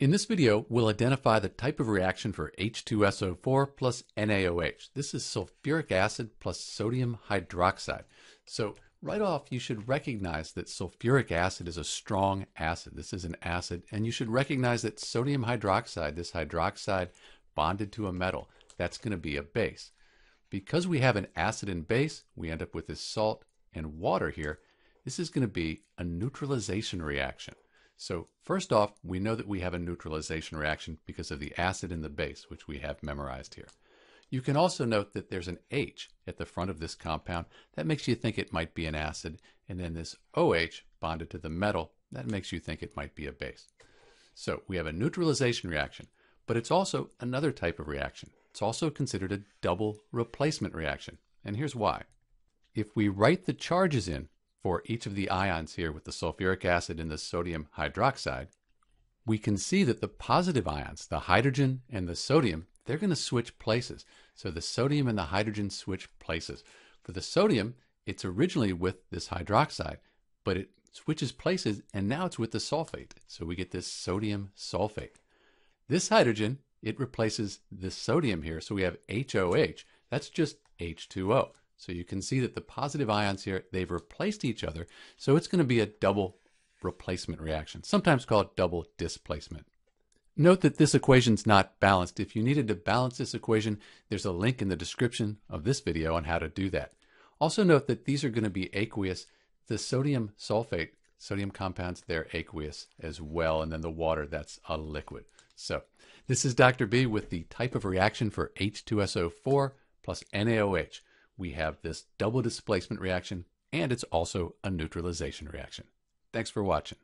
In this video, we'll identify the type of reaction for H2SO4 plus NaOH. This is sulfuric acid plus sodium hydroxide. So right off, you should recognize that sulfuric acid is a strong acid. This is an acid, and you should recognize that sodium hydroxide, this hydroxide bonded to a metal, that's going to be a base. Because we have an acid and base, we end up with this salt and water here. This is going to be a neutralization reaction. So first off, we know that we have a neutralization reaction because of the acid and the base, which we have memorized here. You can also note that there's an H at the front of this compound. That makes you think it might be an acid. And then this OH bonded to the metal, that makes you think it might be a base. So we have a neutralization reaction, but it's also another type of reaction. It's also considered a double replacement reaction. And here's why. If we write the charges in, for each of the ions here with the sulfuric acid and the sodium hydroxide, we can see that the positive ions, the hydrogen and the sodium, they're going to switch places. So the sodium and the hydrogen switch places. For the sodium, it's originally with this hydroxide, but it switches places and now it's with the sulfate. So we get this sodium sulfate. This hydrogen, it replaces this sodium here. So we have HOH. That's just H2O. So you can see that the positive ions here, they've replaced each other. So it's going to be a double replacement reaction, sometimes called double displacement. Note that this equation's not balanced. If you needed to balance this equation, there's a link in the description of this video on how to do that. Also note that these are going to be aqueous. The sodium sulfate, sodium compounds, they're aqueous as well. And then the water, that's a liquid. So this is Dr. B with the type of reaction for H2SO4 plus NaOH we have this double displacement reaction, and it's also a neutralization reaction. Thanks for watching.